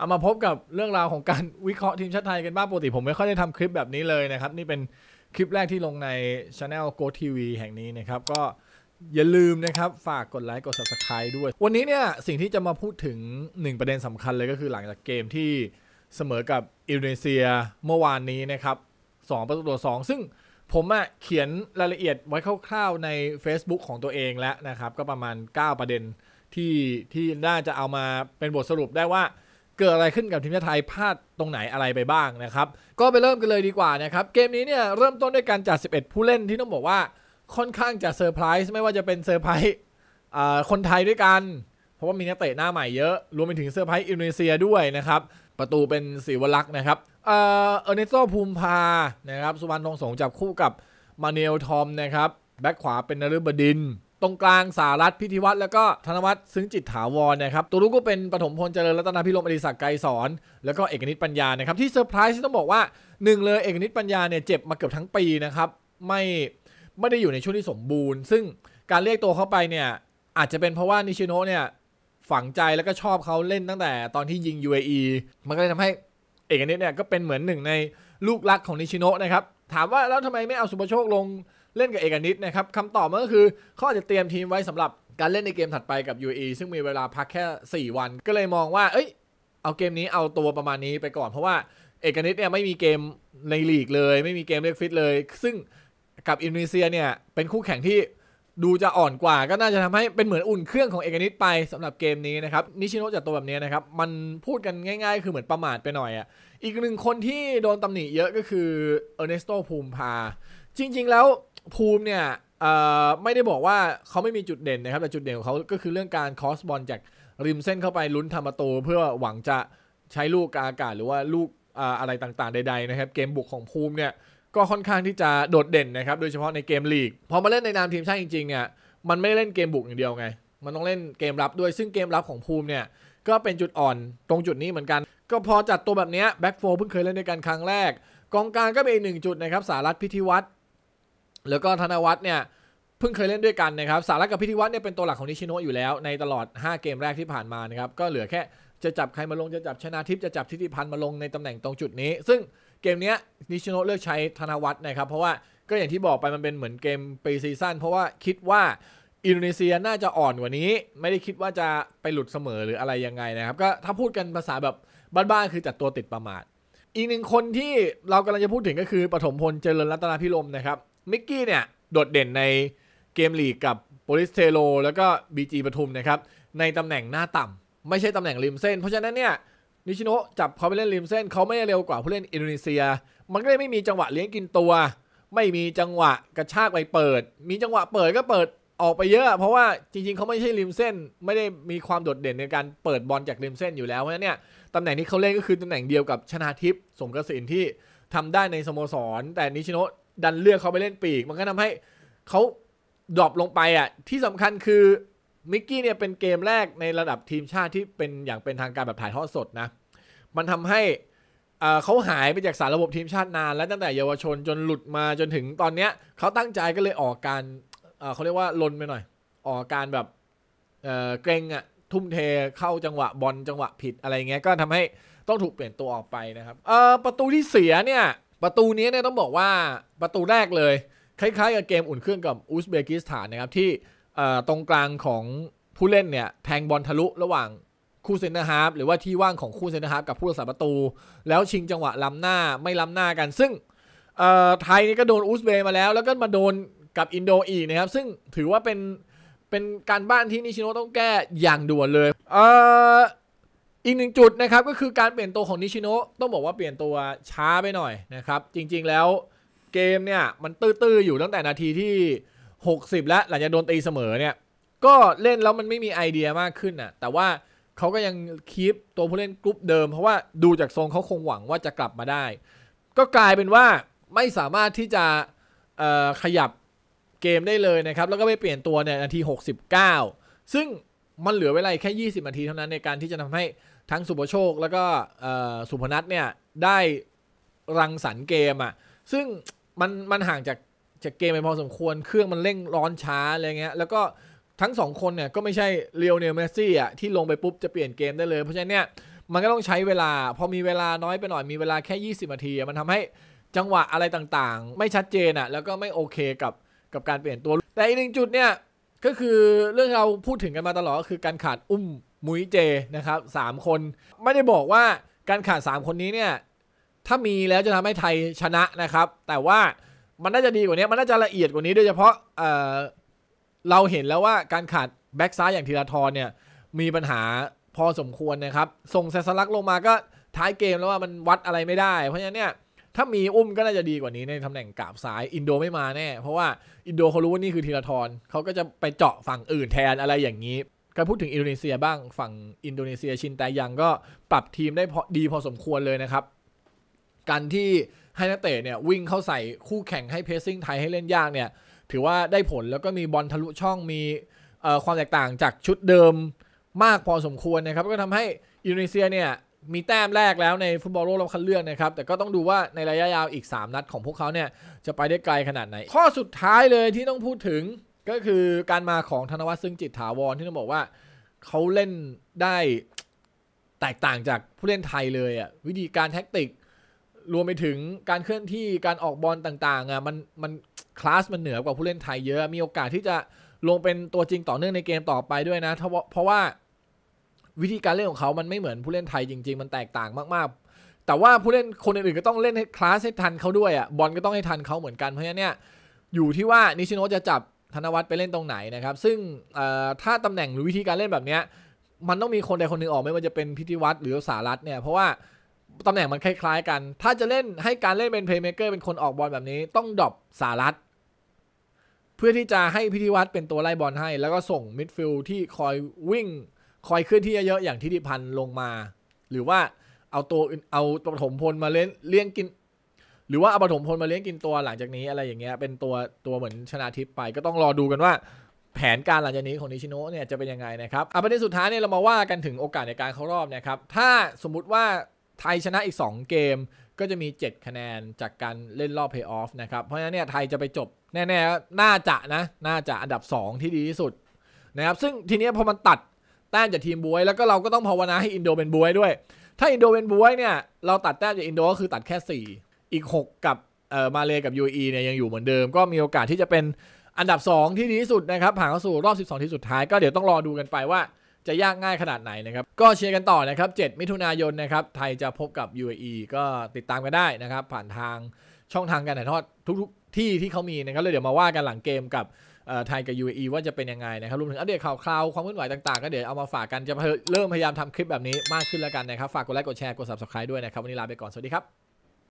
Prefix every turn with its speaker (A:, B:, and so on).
A: เอามาพบกับเรื่องราวของการวิเคราะห์ทีมชาติไทยกันบ้างปกติผมไม่ค่อยได้ทำคลิปแบบนี้เลยนะครับ นี่เป็นคลิปแรกที่ลงในช anel Go TV แห่งนี้นะครับ ก็อย่าลืมนะครับฝากกดไลค์กด subscribe ด้วย วันนี้เนี่ยสิ่งที่จะมาพูดถึงหนึ่งประเด็นสำคัญเลยก็คือหลังจากเกมที่เสมอกับอินโดนีเซียเมื่อวานนี้นะครับสประตูต่อสซึ่งผมอะเขียนรายละเอียดไว้คร่าวๆ ใน Facebook ของตัวเองแล้วนะครับก็ประมาณ 9 ประเด็นที่ที่น่าจะเอามาเป็นบทสรุปได้ว่าเกิดอะไรขึ้นกับทีมชาติไทยพลาดตรงไหนอะไรไปบ้างนะครับก็ไปเริ่มกันเลยดีกว่านะครับเกมนี้เนี่ยเริ่มต้นด้วยการจัด 11 ผู้เล่นที่ต้องบอกว่าค่อนข้างจะเซอร์ไพรส์ไม่ว่าจะเป็นเซอร์ไพรส์คนไทยด้วยกัน เพราะว่ามีนักเตะหน้าใหม่เยอะ รวมไปถึงเซอร์ไพรส์อินโดนีเซียด้วยนะครับประตูเป็นสีวลักษ์นะครับเออเอเนสโตภูมิพานะครับสุวรรณทองสงจับคู่กับมาเนลทอมนะครับแบ็คขวาเป็นนฤบดินตรงกลางสารัตพิธิวัตรแล้วก็ ธนวัฒน์ซึ้งจิตถาวรนะครับตัวรุกก็เป็นปฐมพลเจริญรัตนาพิรมอดิศักดิ์ไกรสอนแล้วก็เอกนิตปัญญานะครับที่เซอร์ไพรส์ที่ต้องบอกว่าหนึ่งเลยเอกนิตปัญญาเนี่ยเจ็บมาเกือบทั้งปีนะครับไม่ไม่ได้อยู่ในช่วงที่สมบูรณ์ ซึ่งการเรียกตัวเข้าไปเนี่ยอาจจะเป็นเพราะว่านิชิโนะเนี่ยฝังใจแล้วก็ชอบเขาเล่นตั้งแต่ตอนที่ยิง UAE มันก็เลยทำให้เอกนิตเนี่ยก็เป็นเหมือนหนึ่งในลูกรักของนิชิโนะนะครับถามว่าแล้วทำไมไม่เอาสุภโชคลงเล่นกับเอกนิดนะครับคำตอบมันก็คือเขาอาจจะเตรียมทีมไว้สำหรับการเล่นในเกมถัดไปกับ UAE ซึ่งมีเวลาพักแค่ 4 วัน ก็เลยมองว่าเอ้ย เอาเกมนี้เอาตัวประมาณนี้ไปก่อนเพราะว่าเอกนิดเนี่ยไม่มีเกมในลีกเลย ไม่มีเกมเรียกฟิตเลย ซึ่งกับอินโดนีเซียเนี่ยเป็นคู่แข่งที่ดูจะอ่อนกว่า ก็น่าจะทำให้เป็นเหมือนอุ่นเครื่องของเอกนิดไปสำหรับเกมนี้นะครับนิชิโนะจากตัวแบบนี้นะครับมันพูดกันง่าย ๆ คือเหมือนประมาทไปหน่อยอะ่ะอีกหนึ่งคนที่โดนตำหนิเยอะก็คือเออร์เนสโตภูมิพาจริง ๆแล้วภูมิเนี่ยไม่ได้บอกว่าเขาไม่มีจุดเด่นนะครับแต่จุดเด่นของเขาก็คือเรื่องการคอสบอลจากริมเส้นเข้าไปลุ้นทำประตูเพื่อหวังจะใช้ลูกอากาศหรือว่าลูกอะไรต่างๆใดๆนะครับเกมบุกของภูมิเนี่ยก็ค่อนข้างที่จะโดดเด่นนะครับโดยเฉพาะในเกมลีกพอมาเล่นในนามทีมชาติจริงๆเนี่ยมันไม่เล่นเกมบุกอย่างเดียวไง มันต้องเล่นเกมรับด้วย ซึ่งเกมรับของภูมิเนี่ยก็เป็นจุดอ่อนตรงจุดนี้เหมือนกัน ก็พอจัดตัวแบบนี้แบ็กโฟเพิ่งเคยเล่นด้วยกันครั้งแรกกองกลางก็เป็นอีกหนึ่งจุดนะครับสารัตพิธิวัตรแล้วก็ธนวัฒน์เนี่ยเพิ่งเคยเล่นด้วยกันนะครับสาระกับพิธีวัฒน์เนี่ยเป็นตัวหลักของนิชิโนะอยู่แล้ว ในตลอด 5 เกมแรกที่ผ่านมานะครับก็เหลือแค่จะจับใครมาลงจะจับชนะทิพย์จะจับทิติพันธ์มาลงในตำแหน่งตรงจุดนี้ ซึ่งเกมนี้นิชิโนะเลือกใช้ธนวัฒน์นะครับเพราะว่าก็อย่างที่บอกไปมันเป็นเหมือนเกมปีซีซั่นเพราะว่าคิดว่าอินโดนีเซียน่าจะอ่อนกว่านี้ ไม่ได้คิดว่าจะไปหลุดเสมอหรืออะไรยังไงนะครับก็ถ้าพูดกันภาษาแบบบ้านๆคือจัดตัวติดประมาทอีกหนึ่งคนที่เรากำลังจะพูดถึงก็คือปฐมพลเจริญรัตนาพิรมนะครับมิกกี้เนี่ยโดดเด่นในเกมลีกกับโปลิสเทโลแล้วก็บีจีปทุมนะครับในตำแหน่งหน้าต่ำไม่ใช่ตำแหน่งริมเส้น เพราะฉะนั้นเนี่ยนิชิโนะจับเขาไปเล่นริมเส้น เขาไม่ได้เร็วกว่าผู้เล่นอินโดนีเซีย มันก็เลยไม่มีจังหวะเลี้ยงกินตัว ไม่มีจังหวะกระชากไปเปิด มีจังหวะเปิดก็เปิดออกไปเยอะ เพราะว่าจริงๆเขาไม่ใช่ริมเส้น ไม่ได้มีความโดดเด่นในการเปิดบอลจากริมเส้นอยู่แล้วเพราะฉะนั้นเนี่ยตำแหน่งที่เขาเล่นก็คือตำแหน่งเดียวกับชนาทิพย์สมกสินที่ทำได้ในสโมสรแต่นิชิโนะดันเลือกเขาไปเล่นปีก มันก็ทำให้เขาดรอปลงไปอ่ะที่สำคัญคือมิกกี้เนี่ยเป็นเกมแรกในระดับทีมชาติที่เป็นอย่างเป็นทางการแบบถ่ายทอดสดนะมันทำให้เขาหายไปจากสารระบบทีมชาตินานและตั้งแต่เยาวชนจนหลุดมาจนถึงตอนเนี้ยเขาตั้งใจก็เลยออกการเขาเรียกว่าลนไปหน่อย ออกการแบบเกรงอ่ะทุ่มเทเข้าจังหวะบอลจังหวะผิด อะไรเงี้ยก็ทำให้ต้องถูกเปลี่ยนตัวออกไปนะครับประตูที่เสียเนี่ยประตูนี้เนี่ยต้องบอกว่าประตูแรกเลย คล้ายๆกับเกมอุ่นเครื่องกับอุซเบกิสถานนะครับที่ตรงกลางของผู้เล่นเนี่ยแทงบอลทะลุระหว่างคู่เซนเตอร์ฮาร์ฟหรือว่าที่ว่างของคู่เซนเตอร์ฮาร์ฟกับผู้รักษาประตู แล้วชิงจังหวะล้ำหน้าไม่ล้ำหน้ากันซึ่งไทยนี่ก็โดนอุซเบมาแล้วแล้วก็มาโดนกับอินโดอีกนะครับซึ่งถือว่าเป็นเป็นการบ้านที่นิชิโนต้องแก้อย่างด่วนเลยเอีกหนึ่งจุดนะครับก็คือการเปลี่ยนตัวของนิชิโนะต้องบอกว่าเปลี่ยนตัวช้าไปหน่อยนะครับ จริง ๆแล้วเกมเนี่ย มันตื้อๆ อยู่ตั้งแต่นาทีที่ 60 แล้วหลังจากโดนตีเสมอเนี่ย ก็เล่นแล้วมันไม่มีไอเดียมากขึ้นน่ะแต่ว่าเขาก็ยังคีปตัวผู้เล่นกรุ๊ปเดิม เพราะว่าดูจากทรงเขาคงหวังว่าจะกลับมาได้ ก็กลายเป็นว่าไม่สามารถที่จะขยับเกมได้เลยนะครับแล้วก็ไปเปลี่ยนตัวเนี่ยนาที 69 ซึ่งมันเหลือเวลาแค่ 20 นาทีเท่านั้นในการที่จะทำให้ทั้งสุภโชค แล้วก็สุพนัทเนี่ยได้รังสรรค์เกมอะ่ะซึ่งมันมันห่างจากจากเกมไปพอสมควรเครื่องมันเร่งร้อนช้าอะไรเงี้ยแล้วก็ทั้งสองคนเนี่ยก็ไม่ใช่เรียวเนลเมสซี่อ่ะที่ลงไปปุ๊บจะเปลี่ยนเกมได้เลย เพราะฉะนั้นเนี่ยมันก็ต้องใช้เวลา พอมีเวลาน้อยไปหน่อยมีเวลาแค่ 20นาทีมันทำให้จังหวะอะไรต่างๆ ไม่ชัดเจนอ่ะแล้วก็ไม่โอเคกับกับการเปลี่ยนตัว แต่อีกหนึ่งจุดเนี่ยก็คือเรื่องเราพูดถึงกันมาตลอดก็คือการขาดอุ้มมุ้ยเจนะครับสามคน ไม่ได้บอกว่าการขาด 3 คนนี้เนี่ยถ้ามีแล้วจะทำให้ไทยชนะนะครับ แต่ว่ามันน่าจะดีกว่านี้มันน่าจะละเอียดกว่านี้โดยเฉพาะเเราเห็นแล้วว่าการขาดแบ็กซ้ายอย่างธีราทรเนี่ยมีปัญหาพอสมควรนะครับส่งเซสลักลงมาก็ท้ายเกมแล้วว่ามันวัดอะไรไม่ได้เพราะฉะนั้นเนี่ยถ้ามีอุ้มก็น่าจะดีกว่านี้ในตำแหน่งกาบซ้ายอินโดไม่มาแน่เพราะว่าอินโดเขารู้ว่านี่คือธีราทรเขาก็จะไปเจาะฝั่งอื่นแทนอะไรอย่างนี้การพูดถึงอินโดนีเซียบ้างฝั่งอินโดนีเซียชินแต่ยังก็ปรับทีมได้พอดีพอสมควรเลยนะครับการที่ให้นักเตะเนี่ยวิ่งเข้าใส่คู่แข่งให้เพสซิ่งไทยให้เล่นยากเนี่ยถือว่าได้ผลแล้วก็มีบอลทะลุช่องมีความแตกต่างจากชุดเดิมมากพอสมควรนะครับก็ทำให้อินโดนีเซียเนี่ยมีแต้มแรกแล้วในฟุตบอลโลกรอบคัดเลือกนะครับแต่ก็ต้องดูว่าในระยะยาวอีก 3 นัดของพวกเขาเนี่ยจะไปได้ไกลขนาดไหน ข้อสุดท้ายเลยที่ต้องพูดถึงก็คือการมาของธนวัฒน์ซึ่งจิตถาวรที่ต้องบอกว่าเขาเล่นได้แตกต่างจากผู้เล่นไทยเลยอ่ะวิธีการแท็กติก รวมไปถึงการเคลื่อนที่การออกบอลต่างๆอ่ะมันมัน คลาสมันเหนือกว่าผู้เล่นไทยเยอะ มีโอกาสที่จะลงเป็นตัวจริงต่อเนื่องในเกมต่อไปด้วยนะ เพราะว่าวิธีการเล่นของเขามันไม่เหมือนผู้เล่นไทยจริง ๆ มันแตกต่างมากๆ แต่ว่าผู้เล่นคนอื่นๆก็ต้องเล่นให้คลาสให้ทันเขาด้วยอ่ะบอลก็ต้องให้ทันเขาเหมือนกันเพราะฉะนั้นเนี่ยอยู่ที่ว่านิชิโนะจะจับธนวัฒน์ไปเล่นตรงไหนนะครับซึ่งถ้าตำแหน่งหรือวิธีการเล่นแบบนี้มันต้องมีคนใดคนหนึ่งออกไม่ว่าจะเป็นพิธีวัตรหรือสารัตเนี่ยเพราะว่าตำแหน่งมันคล้ายๆ กันถ้าจะเล่นให้การเล่นเป็นเพลย์เมเกอร์เป็นคนออกบอลแบบนี้ต้องดรอปสารัตเพื่อที่จะให้พิธีวัตรเป็นตัวไล่บอลให้ แล้วก็ส่งมิดฟิลด์ที่คอยวิ่ง คอยเคลื่อนที่เยอะๆอย่างทิติพันธ์ลงมา หรือว่าเอาตัวเอาปฐมพลมาเล่นเลี้ยงกินหรือว่าเอาปฐมพลมาเลี้ยงกินตัวหลังจากนี้อะไรอย่างเงี้ยเป็นตัวตัวเหมือนชนะทิพย์ไปก็ต้องรอดูกันว่าแผนการหลังจากนี้ของนิชิโนะเนี่ยจะเป็นยังไงนะครับอาประเด็นสุดท้ายเนี่ยเรามาว่ากันถึงโอกาสในการเข้ารอบนะครับถ้าสมมุติว่าไทยชนะอีก 2 เกมก็จะมี 7 คะแนนจากการเล่นรอบเพย์ออฟนะครับเพราะฉะนั้นเนี่ยไทยจะไปจบแน่ๆน่าจะนะน่าจะอันดับ 2 ที่ดีที่สุดนะครับซึ่งทีนี้พอมันตัดแต้มจากทีมบวย แล้วก็เราก็ต้องภาวนาให้อินโดเป็นบวยด้วยถ้าอินโดเป็นบวยเนี่ยเราตัดแต้มจากอินโดก็คือตัดแค่ 4อีก 6 กับเอ่อมาเลกับ UAE เนี่ยยังอยู่เหมือนเดิม ก็มีโอกาสที่จะเป็นอันดับ 2 ที่ดีที่สุดนะครับผ่านเข้าสู่รอบ 12 ที่สุดท้ายก็เดี๋ยวต้องรอดูกันไปว่าจะยากง่ายขนาดไหนนะครับก็เชียร์กันต่อนะครับ7มิถุนายนนะครับไทยจะพบกับ UAE ก็ติดตามกันได้นะครับผ่านทางช่องทางการถ่ายทอดทุกๆที่ที่เขามีนะครับเลยเดี๋ยวมาว่ากันหลังเกมกับไทยกับ UAE ว่าจะเป็นยังไงนะครับรวมถึงอัปเดตข่าวคราวความเคลื่อนไหวต่างๆก็เดี๋ยวเอามาฝากกันจะเริ่มพยายามทำคลิปแบบนี้มากขึ้นแล้วกันนะครับฝากกดไลค์กดแชร์กดซับสไครต์ด้วยนะครับวันนี้ลาไปก่อนสวัสดีครับ